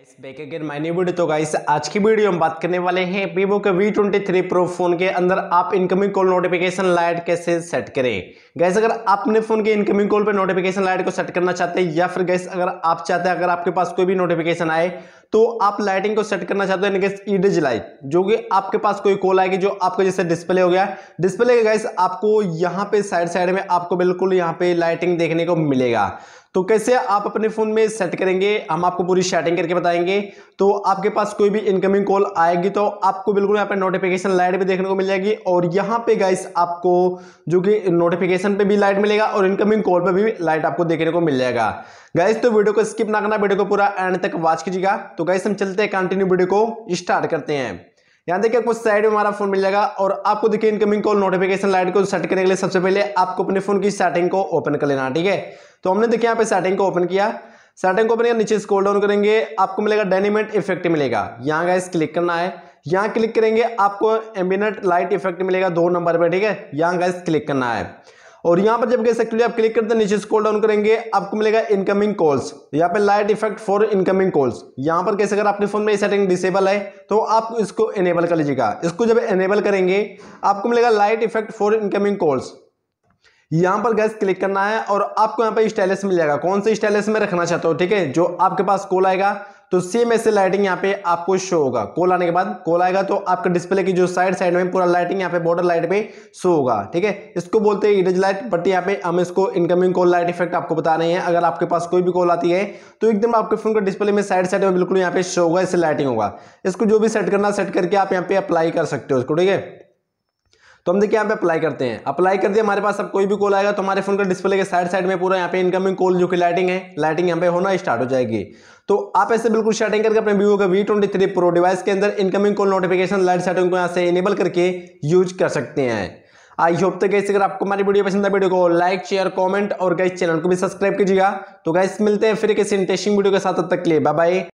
guys back again my new video तो guys आज की वीडियो हम बात करने वाले हैं वीवो के V twenty three pro phone के अंदर आप इनकमिंग कॉल नोटिफिकेशन लाइट कैसे सेट करें गैस अगर आप अपने फोन के इनकमिंग कॉल पर नोटिफिकेशन लाइट को सेट करना चाहते हैं या फिर गैस अगर आप चाहते हैं अगर आपके पास कोई भी नोटिफिकेशन आए तो आप लाइटिंग को सेट करना चाहते हो इनकेस ईडिज लाइट जो कि आपके पास कोई कॉल आएगी जो आपका जैसे डिस्प्ले हो गया डिस्प्ले के गैस आपको यहाँ पे साइड साइड में आपको बिल्कुल यहाँ पे लाइटिंग देखने को मिलेगा तो कैसे आप अपने फ़ोन में सेट करेंगे हम आपको पूरी सेटिंग करके बताएंगे तो आपके पास कोई भी इनकमिंग कॉल आएगी तो आपको बिल्कुल यहाँ पे नोटिफिकेशन लाइट भी देखने को मिल जाएगी और यहाँ पे गाइस आपको जो कि नोटिफिकेशन पे भी लाइट मिलेगा और इनकमिंग कॉल पे भी लाइट आपको देखने को मिल जाएगा गाइस तो वीडियो को स्किप ना करना वीडियो को पूरा एंड तक वॉच कीजिएगा तो गाइस हम चलते हैं कंटिन्यू वीडियो को स्टार्ट करते हैं यहाँ देखिए आपको साइड में हमारा फोन मिल जाएगा और आपको देखिए इनकमिंग कॉल नोटिफिकेशन लाइट को सेट करने के लिए सबसे पहले आपको अपने फोन की सेटिंग को ओपन कर लेना ठीक है तो हमने देखिए यहाँ पे सेटिंग को ओपन किया सेटिंग को ओपन किया नीचे स्कोल डाउन करेंगे आपको मिलेगा डायनेमेंट इफेक्ट मिलेगा यहाँ गाइस क्लिक करना है यहाँ क्लिक करेंगे आपको एम्बिनेट लाइट इफेक्ट मिलेगा दो नंबर पर ठीक है यहाँ गाइस क्लिक करना है और यहां पर जब कह सकते आप क्लिक करते हैं नीचे स्क्रॉल डाउन करेंगे आपको मिलेगा इनकमिंग कॉल्स यहाँ पे light effect for incoming calls यहां पर कैसे अगर आपके फोन में सेटिंग डिसेबल है तो आप इसको एनेबल कर लीजिएगा इसको जब एनेबल करेंगे आपको मिलेगा light effect for incoming calls यहाँ पर गैस क्लिक करना है और आपको यहाँ पर स्टाइलिस मिल जाएगा कौन से स्टाइलिस में रखना चाहते हो ठीक है जो आपके पास कॉल आएगा तो सेम ऐसे लाइटिंग यहाँ पे आपको शो होगा कॉल आने के बाद कॉल आएगा तो आपके डिस्प्ले की जो साइड साइड में पूरा लाइटिंग यहाँ पे बॉर्डर लाइट पे शो होगा ठीक है इसको बोलते हैं इडज लाइट बट यहाँ पे हम इसको इनकमिंग कॉल लाइट इफेक्ट आपको बता रहे हैं अगर आपके पास कोई भी कॉल आती है तो एकदम आपके फोन के डिस्प्ले में साइड साइड में बिल्कुल यहाँ पे शो होगा इससे लाइटिंग होगा इसको जो भी सेट करना सेट करके आप यहाँ पे अप्लाई कर सकते हो इसको ठीक है तो हम देखिए यहाँ पे अप्लाई करते हैं अप्लाई कर दिया हमारे पास अब कोई भी कॉल आएगा तो हमारे फोन का डिस्प्ले के साइड साइड में पूरा यहाँ पे इनकमिंग कॉल जो कि लाइटिंग है लाइटिंग यहाँ पे होना स्टार्ट हो जाएगी तो आप ऐसे बिल्कुल सेटिंग करके अपने वीवो का V twenty three pro device के अंदर incoming call notification light setting को यहाँ से इनेबल करके यूज कर सकते हैं आई होप तो गैस अगर आपको हमारी वीडियो पसंद है वीडियो को लाइक शेयर कमेंट और गैस चैनल को भी सब्सक्राइब कीजिएगा तो गैस मिलते हैं फिर किसी इंटरेस्टिंग वीडियो के साथ तब तक के लिए बाय बाय